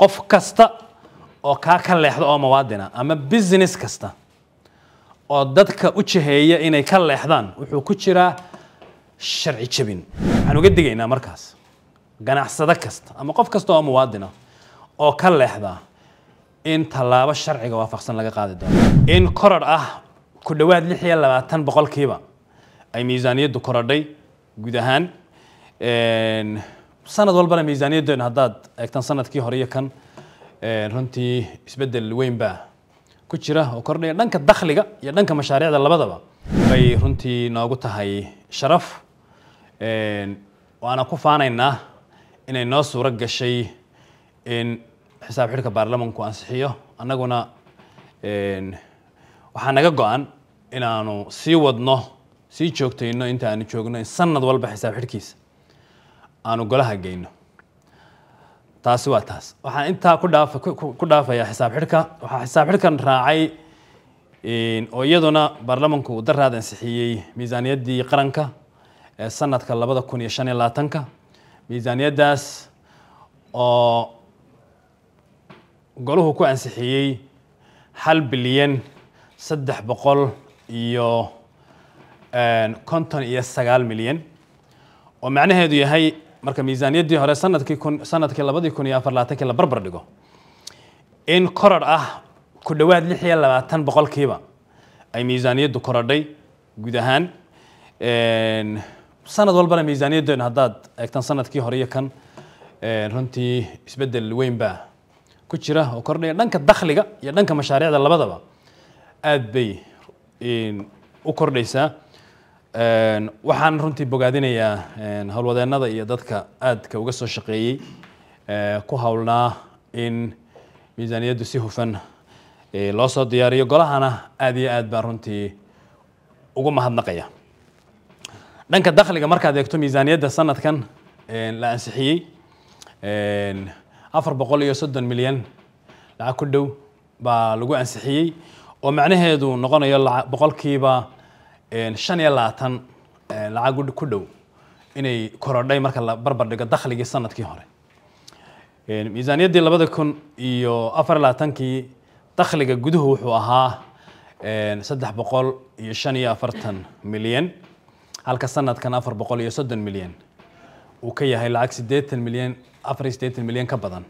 qof kasta oo kaa ka leexda oo muwaadina ama business kasta oo dadka u jaheeya inay ka leexdaan wuxuu ku jiraa sharci jebin waxaan uga digaynaa markaas ganacsado kasta ama qof kasta oo muwaadina oo ka leexda in tallaabo sharciga waafaqsan laga qaadi doono in koror ah ku dhowaad lix iyo labaatan boqolkiiba ay miisaaniyaddu korodhay guud ahaan sanad walbana miisaaniyadeenu haddaad eegtaan sanadkii hore iyo kan runtii isbedel weynbaa ku jira oo kordhaya dhanka dakhliga iyo dhanka mashaariicda labadaba bay runtii noogu tahay sharaf waana ku faanaynaa inay noo suuro gashay in xisaab xidhka baarlamanku ansixiyo annaguna waxaa naga go-an inaanu sii wadno sii joogtayno inta aanu joogno in sanad walba xisaab xidhkiisa aanu golaha geyno taasi waa taas waxaan intaa ku dhaaf ku dhaafayaa xisaab xidhka waxaa xisaab xidhkan raacay oo iyaduna baarlamanku uu daraad ansixiyey miisaaniyaddii qaranka ee sanadka labada kun iyo shan iyo labaatanka miisaaniyaddaas oo goluhu ku ansixiyey hal bilyan saddex boqol iyo konton iyo sagaal milyan oo macnaheedu yahay marka miisaaniyaddii hore sanadkii sanadkii labadii kun iyo afar labaatankii la barbar dhigo in kororh ah ku dhowaad lix iyo labaatan boqolkiiba ay miisaaniyaddu korodhay guud ahaan sanad walbana miisaaniyaddeena haddaad eegtan sanadkii hore iyo kan runtii isbeddel weyn baa ku jira oo kordhaya dhanka dakhliga iyo dhanka mashaariicda labadaba aada bay u kordhaysaa waxaan runtii bogaadinayaa howlwadeennada iyo dadka aadka uga soo shaqeeyey ku howlnaa in miisaaniyaddu si hufan loo soo diyaariyo golahana aad iyo aad baan runtii ugu mahadnaqaya dhanka dakhliga markaad eegto miisaaniyadda sanadkan la ansixiyey afar boqol iyo soddon milyan lacag ku dhow baa lagu ansixiyey oo macnaheedu noqonayo boqolkiiba shan iyo labaatan lacag ku dhow inay korodhay marka la barbar dakhligii sanadkii hore miisaaniyaddii labada kun iyo afar iyo labaatankii dakhliga guduhu wuxuu ahaa saddex boqol iyo shan iyo afartan milyan halka sanadkan afar boqol iyo soddon milyan uu ka yahay lacag siddeetan milyan afar iyo siddeetan milyan ka badan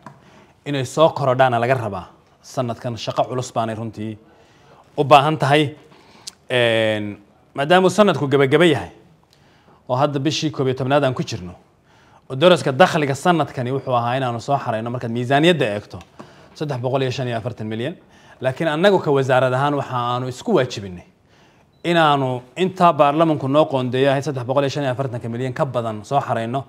inay soo korodhaana laga rabaa sanadkan shaqo culus baanay runtii u baahan tahay maadaamuu sanadku gebagaba yahay oo hadda bishii koob iyo tobnaad aan ku jirno oo daraska dakhliga sanadkani wuxuu ahaa inaanu soo xarayno markaad miisaaniyadda eegto saddex boqol iyo shan iyo afartan milyan laakiin annagu ka wasaarad ahaan waxa aanu isku waajibinay inaanu intaa baarlamanku noo qoondeeyo ahayd saddex boqol iyo shan iyo afartanka milyan ka badan soo xarayno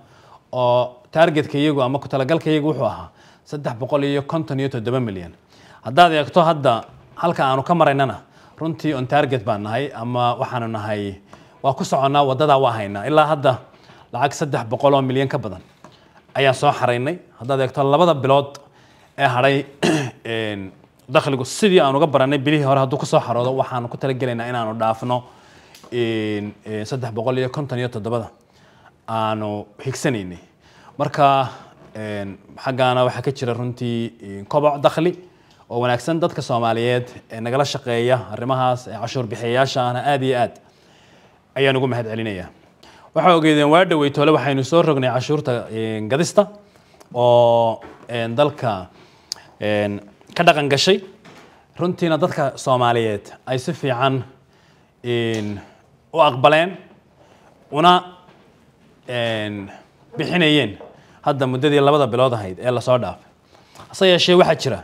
oo taargetka iyagu ama ku iyagu wuxuu ahaa saddex boqol iyo konton iyo toddoba milyan haddaad eegto hadda halka aanu ka maraynana runtii on target baan nahay ama waxaanu nahay waa ku soconnaa waddadaa waa haynaa ilaa hadda lacag saddex boqol oo milyan ka badan ayaan soo xaraynay haddaad eegto labada bilood ee hadhay dakhligu sidii aan uga baranay bilihii hore hadduu kusoo xaroodo waxaanu ku talagelaynaa inaanu dhaafno saddex boqol iyo konton iyo toddobada aanu higsanaynay marka xaggaana waxaa ka jira runtii koboc dakhli oo wanaagsan dadka soomaaliyeed ee nagala shaqeeya arrimahaas ee cashuur bixiyayaashaana aada iyo aad ayaan ugu mahad celinayaa waxaa ogeedeen waa dhowey tole waxaynu soo rognay cashuurta gadista oo dalka ka dhaqan gashay runtiina dadka soomaaliyeed ay si fiican u aqbaleen una bixinayeen hadda muddadii labada bilood ahayd ee lasoo dhaafay hase yeeshee waxaa jira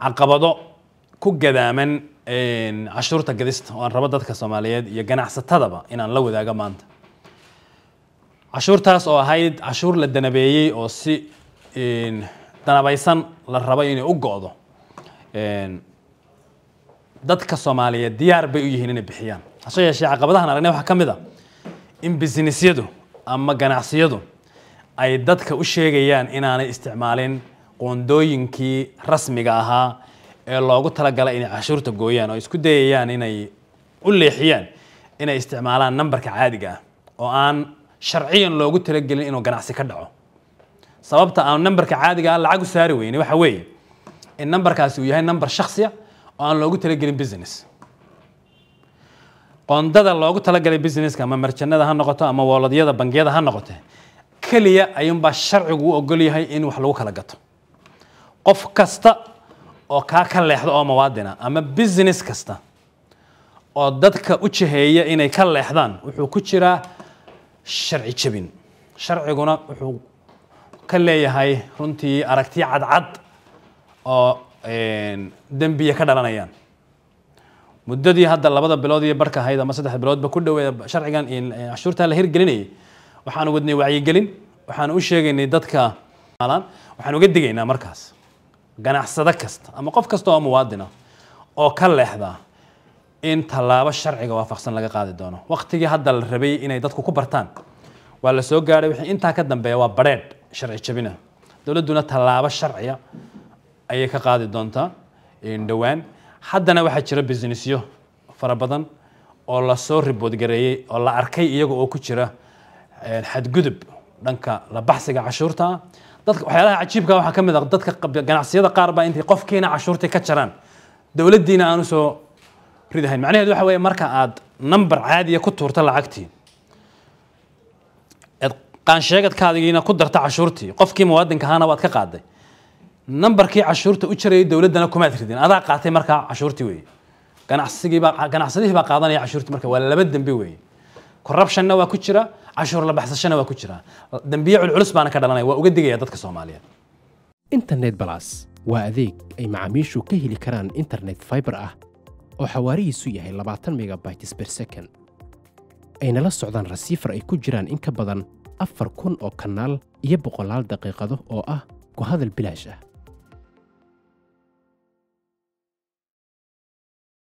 caqabado ku gadaaman cashuurta gadista oo aan rabo dadka soomaaliyeed iyo ganacsatadaba inaan la wadaago maanta cashuurtaas oo ahayd cashuur la danabeeyey oo si danabaysan la rabay inay u go-do dadka soomaaliyeed diyaar bay u yihiin inay bixiyaan hase yeeshee caqabadahan aragnay waxaa ka mid a in businessyadu ama ganacsiyadu ay dadka u sheegayaan inaanay isticmaalin qoondooyinkii rasmiga ahaa ee loogu talagalay inay cashuurta gooyaan oo isku dayayaan inay u leexiyaan inay isticmaalaan nambarka caadiga ah oo aan sharciyan loogu talagelin inuu ganacsi ka dhaco sababta aan nambarka caadiga ah lacag u saari weyne waxa weeye in nambarkaasi uu yahay nambar shaksiya ah oo aan loogu talagelin business qoondada loogu talagalay businesska ama marjanada ha noqoto ama wooladyada bangiyada ha noqote keliya ayuunbaa sharcigu u ogol in wax lagu kala gato qof kasta oo kaa ka leexda oo muwaadina ama business kasta oo dadka u jaheeya inay ka leexdaan wuxuu ku jiraa sharci jebin sharciguna wuxuu ka leeyahay runtii aragtiyo cadcad oo dembiya ka dhalanayaan muddadii hadda labada bilood iyo barhka ahayd ama saddex biloodba ku dhaweeda sharcigan cashuurtaa la hirgelinayay waxaanu wadnay wacyigelin waxaanu u sheegaynay dadka waxaan uga digaynaa markaas ganacsado kasta ama qof kasta oo muwaadina ah oo ka leexda in tallaabo sharciga waafaqsan laga qaadi doono waqtigii hadda la rabay inay dadku ku bartaan waa la soo gaadhay wixii intaa ka dambeeya waa badheedh sharci jabina dowladduna tallaabo sharciya ayay ka qaadi doontaa dhowaan haddana waxaa jira businessyo fara badan oo lasoo riboodgareeyey oo la arkay iyaga oo ku jira eh, xadgudub dhanka la baxsiga cashuurta dadka waxyaalaha cajiibka ah waxaa ka mid ah dadka ganacsiyada qaar baa intay qofkiina cashuurtii ka jaraan dowladdiina aanu soo ridahayn macnaheedu waxa weeye marka aad nambar caadiya ku tuurta lacagtii aad qaansheegadkaadigiina ku darta cashuurtii qofkii muwaadinka ahaana waad ka qaaday nambarkii cashuurta u jarayay dowladdana kumaad ridin adaa qaatay markaa cashuurtii weeye ganacsigii ganacsadihii baa qaadanaya cashuurtii marka waa laba dembi weeye corruptionna waa ku jira cashuur la baxsashana waa ku jira dembiyo culculus baana ka dhalanaya waa uga digaya dadka soomaaliyeed internet balas waa adeeg ay macaamiishu ka heli karaan internet fiber ah oo xawaarihiisu yahay labaatan megabytes ber second ayna la socdaan rasiifar ay ku jiraan in ka badan afar kun oo kanaal iyo boqolaal daqiiqado oo ah ku hadal bilaash ah